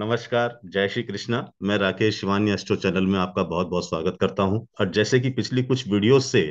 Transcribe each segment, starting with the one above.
नमस्कार जय श्री कृष्णा मैं राकेश शिवानी एस्ट्रो चैनल में आपका बहुत बहुत स्वागत करता हूं और जैसे कि पिछली कुछ वीडियो से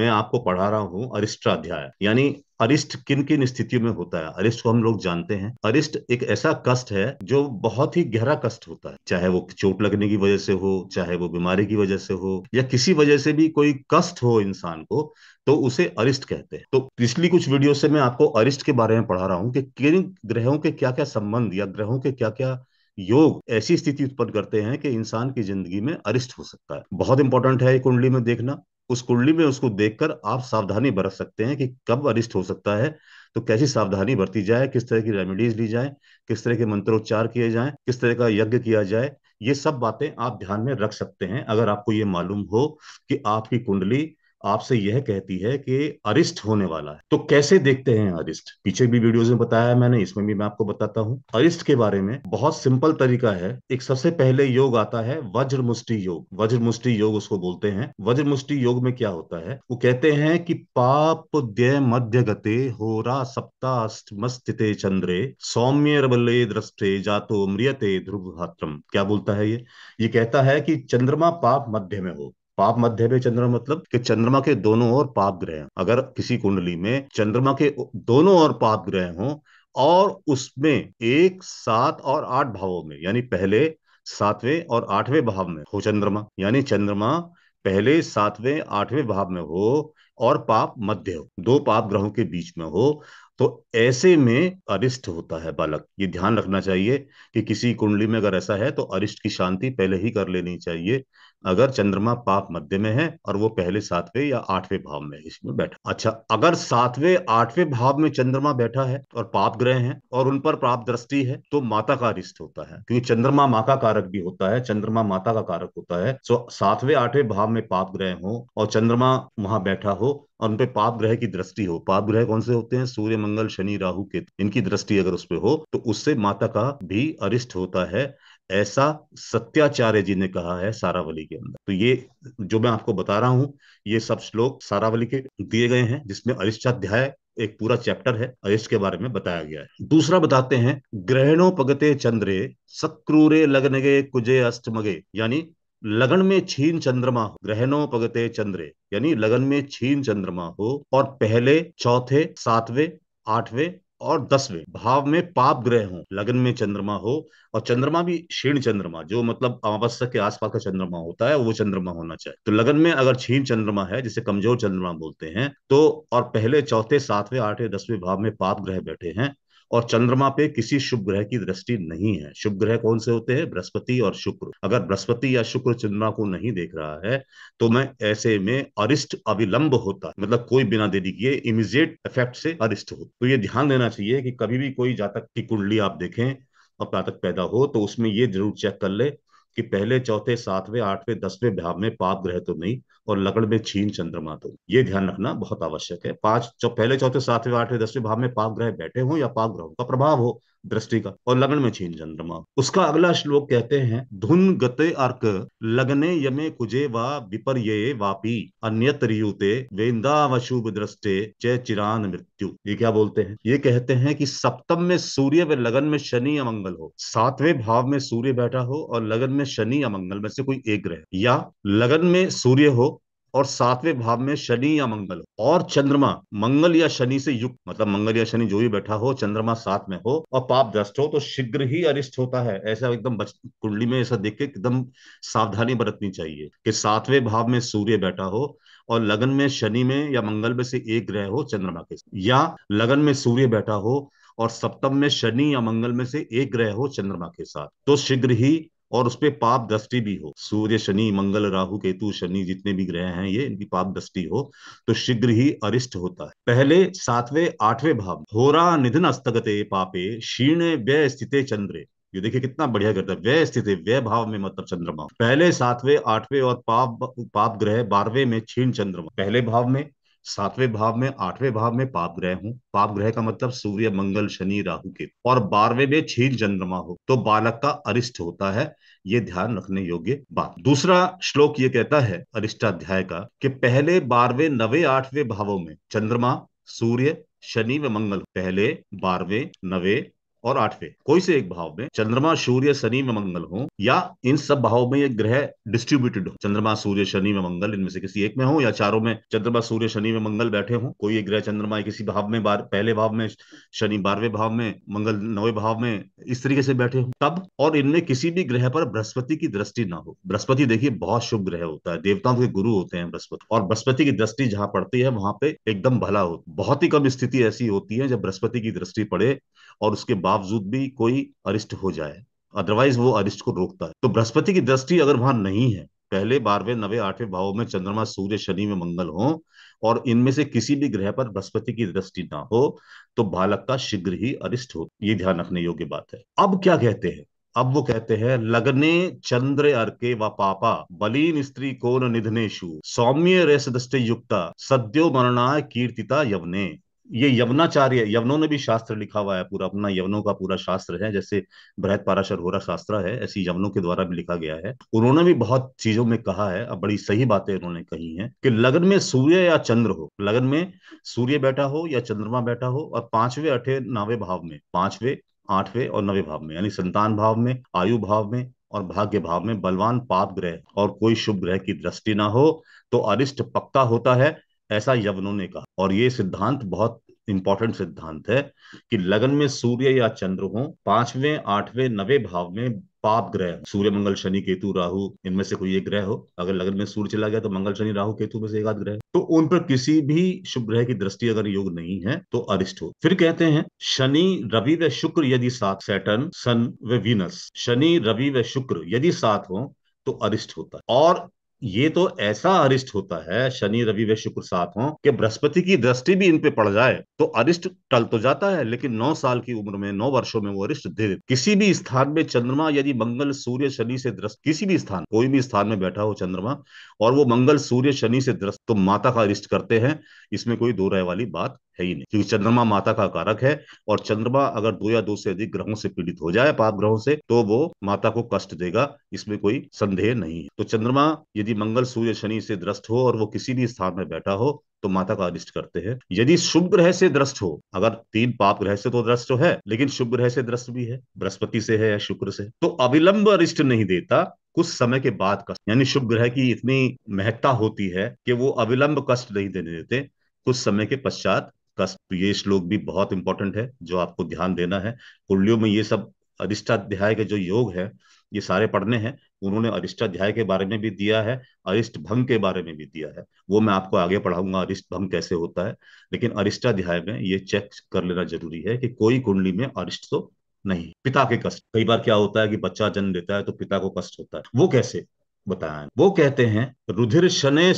मैं आपको पढ़ा रहा हूं अरिष्टाध्याय यानी अरिष्ट किन किन स्थितियों में होता है अरिष्ट को हम लोग जानते हैं अरिष्ट एक ऐसा कष्ट है जो बहुत ही गहरा कष्ट होता है चाहे वो चोट लगने की वजह से हो चाहे वो बीमारी की वजह से हो या किसी वजह से भी कोई कष्ट हो इंसान को तो उसे अरिष्ट कहते हैं तो पिछली कुछ वीडियो से मैं आपको अरिष्ट के बारे में पढ़ा रहा हूँ कि किन ग्रहों के क्या क्या संबंध या ग्रहों के क्या क्या योग ऐसी स्थिति उत्पन्न करते हैं कि इंसान की जिंदगी में अरिष्ट हो सकता है बहुत इंपॉर्टेंट है कुंडली में देखना उस कुंडली में उसको देखकर आप सावधानी बरत सकते हैं कि कब अरिष्ट हो सकता है तो कैसी सावधानी बरती जाए किस तरह की रेमेडीज ली जाए किस तरह के मंत्रोच्चार किए जाए किस तरह का यज्ञ किया जाए ये सब बातें आप ध्यान में रख सकते हैं अगर आपको ये मालूम हो कि आपकी कुंडली आपसे यह कहती है कि अरिस्ट होने वाला है तो कैसे देखते हैं अरिस्ट पीछे भी वीडियोस में बताया मैंने इसमें भी मैं आपको बताता हूँ अरिस्ट के बारे में बहुत सिंपल तरीका है एक सबसे पहले योग आता है वज्र मुष्टि योग वज्र मुष्टि योग उसको बोलते हैं वज्र मुष्टि योग में क्या होता है वो कहते हैं कि पाप दे मध्य गते होरा सप्तास्ते चंद्रे सौम्य रे दृष्टे जातो मृत ध्रुव क्या बोलता है ये ये कहता है कि चंद्रमा पाप मध्य में हो पाप मध्य में चंद्रमा मतलब कि चंद्रमा के दोनों ओर पाप ग्रह अगर किसी कुंडली में चंद्रमा के दोनों ओर पाप ग्रह हो और उसमें एक सात और आठ भावों में यानी पहले सातवें और आठवें भाव में हो चंद्रमा यानी चंद्रमा पहले सातवें आठवें भाव में हो और पाप मध्य हो दो पाप ग्रहों के बीच में हो तो ऐसे में अरिष्ट होता है बालक ये ध्यान रखना चाहिए कि किसी कुंडली में अगर ऐसा है तो अरिष्ट की शांति पहले ही कर लेनी चाहिए अगर चंद्रमा पाप मध्य में है और वो पहले सातवें या आठवें भाव में इसमें बैठा अच्छा अगर सातवें आठवें भाव में चंद्रमा बैठा है और पाप ग्रह है और उन पर पाप दृष्टि है तो माता का रिष्ट होता है क्योंकि चंद्रमा माँ का कारक भी होता है चंद्रमा माता का कारक होता है सो सातवें आठवें भाव में पाप ग्रह हो और चंद्रमा वहां बैठा हो और उनपे पाप ग्रह की दृष्टि हो पाप ग्रह कौन से होते हैं सूर्य मंगल शनि राहु केतु इनकी दृष्टि अगर उस पर हो तो उससे माता का भी अरिष्ट होता है ऐसा सत्याचार्य जी ने कहा है सारावली के अंदर तो ये जो मैं आपको बता रहा हूं ये सब श्लोक सारावली के दिए गए हैं जिसमें अरिष्टाध्याय एक पूरा चैप्टर है अरिष्ट के बारे में बताया गया है दूसरा बताते हैं पगते चंद्रे सक्रूरे लगनगे कुजे अष्टमगे यानी लगन में छीन चंद्रमा हो पगते चंद्रे यानी लगन में छीन चंद्रमा हो और पहले चौथे सातवें आठवें और दसवें भाव में पाप ग्रह हो लगन में चंद्रमा हो और चंद्रमा भी क्षीण चंद्रमा जो मतलब अमावस्या के आसपास का चंद्रमा होता है वो चंद्रमा होना चाहिए तो लगन में अगर क्षीण चंद्रमा है जिसे कमजोर चंद्रमा बोलते हैं तो और पहले चौथे सातवें आठवें दसवें भाव में पाप ग्रह बैठे हैं और चंद्रमा पे किसी शुभ ग्रह की दृष्टि नहीं है शुभ ग्रह कौन से होते हैं बृहस्पति और शुक्र अगर बृहस्पति या शुक्र चंद्रमा को नहीं देख रहा है तो मैं ऐसे में अरिष्ट अविलंब होता मतलब कोई बिना देरी किए इमीजिएट इफेक्ट से अरिष्ट हो तो ये ध्यान देना चाहिए कि कभी भी कोई जातक की कुंडली आप देखें और प्रातक पैदा हो तो उसमें ये जरूर चेक कर ले कि पहले चौथे सातवें आठवें दसवें भाव में पाप ग्रह तो नहीं और लकड़ में छीन चंद्रमा दो तो। ये ध्यान रखना बहुत आवश्यक है पांच जो पहले चौथे सातवें आठवें दसवें भाव में पाप ग्रह बैठे हो या पाप ग्रहों का प्रभाव हो दृष्टि का और लग्न में छीन चंद्रमा उसका अगला श्लोक कहते हैं धुन गते अर्क लगने यमे कुजे वा विपर्य वापी अन्यतरियुते वेंदा वशुभ दृष्टे चय चिरान मृत्यु ये क्या बोलते हैं ये कहते हैं कि सप्तम में सूर्य व लगन में शनि अमंगल हो सातवें भाव में सूर्य बैठा हो और लगन में शनि अमंगल में से कोई एक ग्रह या लगन में सूर्य हो और सातवें भाव में शनि या मंगल और चंद्रमा मंगल या शनि से युक्त मतलब मंगल या शनि जो भी बैठा हो चंद्रमा साथ में हो और पाप दृष्ट हो तो शीघ्र ही अरिष्ट होता है ऐसा एकदम कुंडली में ऐसा देख के एकदम सावधानी बरतनी चाहिए कि सातवें भाव में सूर्य बैठा हो और लगन में शनि में या मंगल में से एक ग्रह हो चंद्रमा के या लगन में सूर्य बैठा हो और सप्तम में शनि या मंगल में से एक ग्रह हो चंद्रमा के साथ तो शीघ्र ही और उसपे पाप दृष्टि भी हो सूर्य शनि मंगल राहु केतु शनि जितने भी ग्रह हैं ये इनकी पाप दृष्टि हो तो शीघ्र ही अरिष्ट होता है पहले सातवें आठवें भाव होरा निधन अस्तगते पापे क्षीण व्यय स्थिते चंद्रे ये देखिए कितना बढ़िया करता है व्यय स्थिति व्यय भाव में मतलब चंद्रमा पहले सातवें आठवें और पाप पाप ग्रह बारहवें में क्षीण चंद्रमा पहले भाव में सातवें भाव में आठवें भाव में पाप ग्रह हो पाप ग्रह का मतलब सूर्य मंगल शनि राहु के और बारहवें में छीन चंद्रमा हो तो बालक का अरिष्ट होता है ये ध्यान रखने योग्य बात दूसरा श्लोक ये कहता है अरिष्टाध्याय का कि पहले बारहवें नवे आठवें भावों में चंद्रमा सूर्य शनि व मंगल पहले बारहवें नवे और आठवें कोई से एक भाव में चंद्रमा सूर्य शनि में मंगल हो या इन सब भाव में ये ग्रह डिस्ट्रीब्यूटेड हो चंद्रमा सूर्य शनि में मंगल इनमें से किसी एक में हो या चारों में चंद्रमा सूर्य शनि में मंगल बैठे हो कोई एक ग्रह चंद्रमा किसी भाव में बार, पहले भाव में शनि बारहवें भाव में मंगल नौवे भाव में इस तरीके से बैठे हो तब और इनमें किसी भी ग्रह पर बृहस्पति की दृष्टि ना हो बृहस्पति देखिए बहुत शुभ ग्रह होता है देवताओं के गुरु होते हैं बृहस्पति और बृहस्पति की दृष्टि जहां पड़ती है वहां पे एकदम भला हो बहुत ही कम स्थिति ऐसी होती है जब बृहस्पति की दृष्टि पड़े और उसके बाद बावजूद भी कोई अरिष्ट हो जाए अदरवाइज वो अरिष्ट को रोकता है तो बृहस्पति की दृष्टि अगर वहां नहीं है पहले बारहवें नवे आठवें भावों में चंद्रमा सूर्य शनि में मंगल हो और इनमें से किसी भी ग्रह पर बृहस्पति की दृष्टि ना हो तो बालक का शीघ्र ही अरिष्ट हो ये ध्यान रखने योग्य बात है अब क्या कहते हैं अब वो कहते हैं लगने चंद्र अर्के व पापा बलीन स्त्री कोन निधनेशु सौम्य रेस दृष्टि युक्ता सद्यो मरणा कीर्तिता यवने ये यवनाचार्य यवनों ने भी शास्त्र लिखा हुआ है पूरा अपना यवनों का पूरा शास्त्र है जैसे बृहत पाराशर होरा शास्त्र है ऐसी यवनों के द्वारा भी लिखा गया है उन्होंने भी बहुत चीजों में कहा है अब बड़ी सही बातें उन्होंने कही हैं कि लगन में सूर्य या चंद्र हो लगन में सूर्य बैठा हो या चंद्रमा बैठा हो और पांचवे अठे नावे भाव में पांचवे आठवें और नवे भाव में यानी संतान भाव में आयु भाव में और भाग्य भाव में बलवान पाप ग्रह और कोई शुभ ग्रह की दृष्टि ना हो तो अरिष्ट पक्का होता है ऐसा यवनों ने कहा और ये सिद्धांत बहुत इंपॉर्टेंट सिद्धांत है कि लगन में सूर्य या चंद्र हो पांचवें आठवें नवे भाव में पाप ग्रह सूर्य मंगल शनि केतु राहु इनमें से कोई एक ग्रह हो अगर लगन में सूर्य चला गया तो मंगल शनि राहु केतु में से एक आध ग्रह तो उन पर किसी भी शुभ ग्रह की दृष्टि अगर योग नहीं है तो अरिष्ट हो फिर कहते हैं शनि रवि व शुक्र यदि साथ सैटन सन वीनस शनि रवि व शुक्र यदि साथ हो तो अरिष्ट होता है और ये तो ऐसा अरिष्ट होता है शनि रवि व शुक्र साथ हो कि बृहस्पति की दृष्टि भी इन पे पड़ जाए तो अरिष्ट टल तो जाता है लेकिन नौ साल की उम्र में नौ वर्षों में वो अरिष्ट दे देते किसी भी स्थान में चंद्रमा यदि मंगल सूर्य शनि से दृष्ट किसी भी स्थान कोई भी स्थान में बैठा हो चंद्रमा और वो मंगल सूर्य शनि से दृष्ट तो माता का अरिष्ट करते हैं इसमें कोई दो राय वाली बात है ही नहीं क्योंकि चंद्रमा माता का कारक है और चंद्रमा अगर दो या दो से अधिक ग्रहों से पीड़ित हो जाए पाप ग्रहों से तो वो माता को कष्ट देगा इसमें कोई संदेह नहीं है तो चंद्रमा यदि मंगल सूर्य शनि से द्रष्ट हो और वो किसी भी स्थान में बैठा हो तो माता का अनिष्ट करते हैं यदि शुभ ग्रह से द्रष्ट हो अगर तीन पाप ग्रह से तो द्रष्ट है लेकिन शुभ ग्रह से द्रष्ट भी है बृहस्पति से है या शुक्र से तो अविलंब अरिष्ट नहीं देता कुछ समय के बाद कष्ट यानी शुभ ग्रह की इतनी महत्ता होती है कि वो अविलंब कष्ट नहीं देने देते कुछ समय के पश्चात का तो ये श्लोक भी बहुत इंपॉर्टेंट है जो आपको ध्यान देना है कुंडलियों में ये सब अरिष्टाध्याय के जो योग है ये सारे पढ़ने हैं उन्होंने अरिष्टाध्याय के बारे में भी दिया है अरिष्ट भंग के बारे में भी दिया है वो मैं आपको आगे पढ़ाऊंगा अरिष्ट भंग कैसे होता है लेकिन अरिष्टाध्याय में ये चेक कर लेना जरूरी है कि कोई कुंडली में अरिष्ट तो नहीं पिता के कष्ट कई बार क्या होता है कि बच्चा जन्म लेता है तो पिता को कष्ट होता है वो कैसे बताया वो कहते हैं रुधिर शने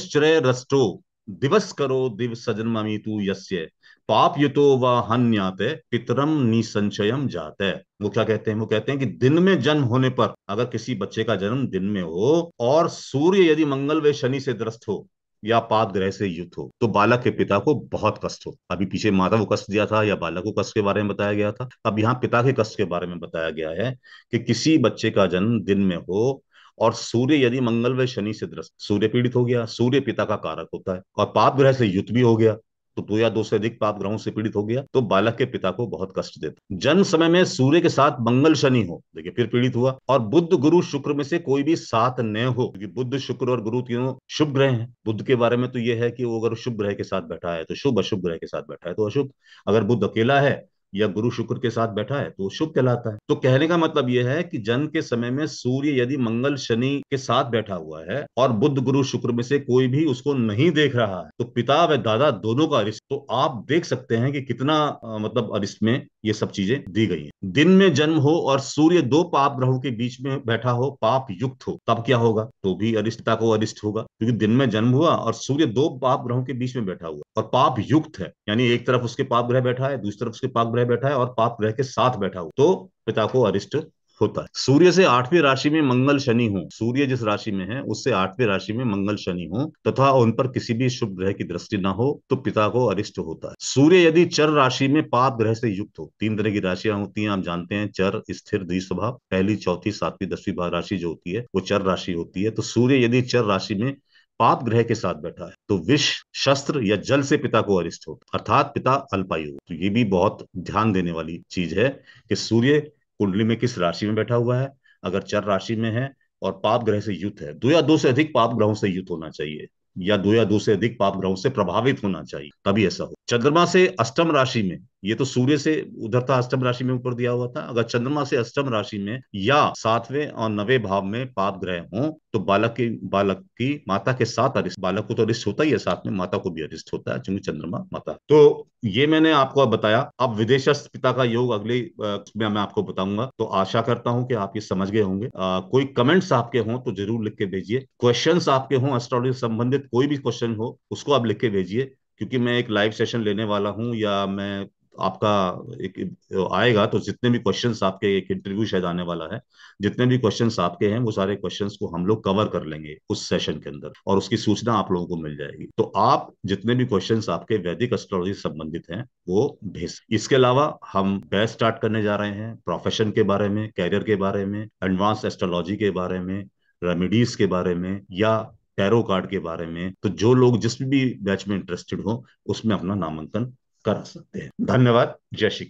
रस्टो दिवस करो दिव सजन तू यस्य पाप युतो व हन्याते पितरम निसंचयम जाते वो क्या कहते हैं वो कहते हैं कि दिन में जन्म होने पर अगर किसी बच्चे का जन्म दिन में हो और सूर्य यदि मंगल व शनि से दृष्ट हो या पाप ग्रह से युक्त हो तो बालक के पिता को बहुत कष्ट हो अभी पीछे माता को कष्ट दिया था या बालक को कष्ट के बारे में बताया गया था अब यहाँ पिता के कष्ट के बारे में बताया गया है कि किसी बच्चे का जन्म दिन में हो और सूर्य यदि मंगल व शनि से दृष्ट सूर्य पीड़ित हो गया सूर्य पिता का कारक होता है और पाप ग्रह से युद्ध भी हो गया तो दो या दो से अधिक पाप ग्रहों से पीड़ित हो गया तो बालक के पिता को बहुत कष्ट देता जन्म समय में सूर्य के साथ मंगल शनि हो देखिए फिर पीड़ित हुआ और बुद्ध गुरु शुक्र में से कोई भी साथ न हो क्योंकि बुद्ध शुक्र और गुरु तीनों शुभ ग्रह हैं बुद्ध के बारे में तो यह है कि वो अगर शुभ ग्रह के साथ बैठा है तो शुभ अशुभ ग्रह के साथ बैठा है तो अशुभ अगर बुद्ध अकेला है या गुरु शुक्र के साथ बैठा है तो शुभ कहलाता है तो कहने का मतलब यह है कि जन्म के समय में सूर्य यदि मंगल शनि के साथ बैठा हुआ है और बुद्ध गुरु शुक्र में से कोई भी उसको नहीं देख रहा है तो पिता व दादा दोनों का रिश्ता तो आप देख सकते हैं कि कितना आ, मतलब अरिश्त में ये सब चीजें दी गई हैं दिन में जन्म हो और सूर्य दो पाप ग्रहों के बीच में बैठा हो पाप युक्त हो तब क्या होगा तो भी अरिष्टता को अरिष्ट होगा क्योंकि दिन में जन्म हुआ और सूर्य दो पाप ग्रहों के बीच में बैठा हुआ और पाप युक्त है यानी एक तरफ उसके पाप ग्रह बैठा है दूसरी तरफ उसके पाप ग्रह में बैठा है और पाप ग्रह के साथ बैठा हुआ तो पिता को अरिष्ट होता है सूर्य से आठवीं राशि में मंगल शनि हो सूर्य जिस राशि में है उससे आठवीं राशि में मंगल शनि हो तथा उन पर किसी भी शुभ ग्रह की दृष्टि ना हो तो पिता को अरिष्ट होता है सूर्य यदि चर राशि में पाप ग्रह से युक्त हो तीन तरह की राशियां होती हैं आप जानते हैं चर स्थिर द्वि स्वभाव पहली चौथी सातवीं दसवीं भाव राशि जो होती है वो चर राशि होती है तो सूर्य यदि चर राशि में पाप ग्रह के साथ बैठा है तो विष शस्त्र या जल से पिता को अरिष्ट हो अर्थात पिता अल्पायु तो ये भी बहुत ध्यान देने वाली चीज है कि सूर्य कुंडली में किस राशि में बैठा हुआ है अगर चर राशि में है और पाप ग्रह से युद्ध है दो या दो से अधिक पाप ग्रहों से युद्ध होना चाहिए या दो या दो से अधिक पाप ग्रहों से प्रभावित होना चाहिए तभी ऐसा हो चंद्रमा से अष्टम राशि में ये तो सूर्य से उधर था अष्टम राशि में ऊपर दिया हुआ था अगर चंद्रमा से अष्टम राशि में या सातवें और नवे भाव में पाप ग्रह हो तो बालक की बालक की माता के साथ अरिष्ट बालक को तो अरिष्ट होता ही है साथ में माता को भी अरिष्ट होता है चूंकि चंद्रमा माता तो ये मैंने आपको बताया अब विदेशस्थ पिता का योग अगले में मैं आपको बताऊंगा तो आशा करता हूं कि आप ये समझ गए होंगे आ, कोई कमेंट्स आपके हों तो जरूर लिख के भेजिए क्वेश्चन आपके हों एस्ट्रोलॉजी संबंधित कोई भी क्वेश्चन हो उसको आप लिख के भेजिए क्योंकि मैं एक लाइव सेशन लेने वाला हूं या मैं आपका एक आएगा तो जितने भी क्वेश्चंस आपके एक इंटरव्यू शायद आने वाला है जितने भी क्वेश्चंस आपके हैं वो सारे क्वेश्चंस को हम लोग कवर कर लेंगे उस सेशन के अंदर और उसकी सूचना आप लोगों को मिल जाएगी तो आप जितने भी क्वेश्चंस आपके वैदिक एस्ट्रोलॉजी संबंधित हैं वो भेज इसके अलावा हम बैच स्टार्ट करने जा रहे हैं प्रोफेशन के बारे में कैरियर के बारे में एडवांस एस्ट्रोलॉजी के बारे में रेमिडीज के बारे में या टैरो कार्ड के बारे में तो जो लोग जिस भी बैच में इंटरेस्टेड हो उसमें अपना नामांकन कर सकते हैं धन्यवाद जय श्री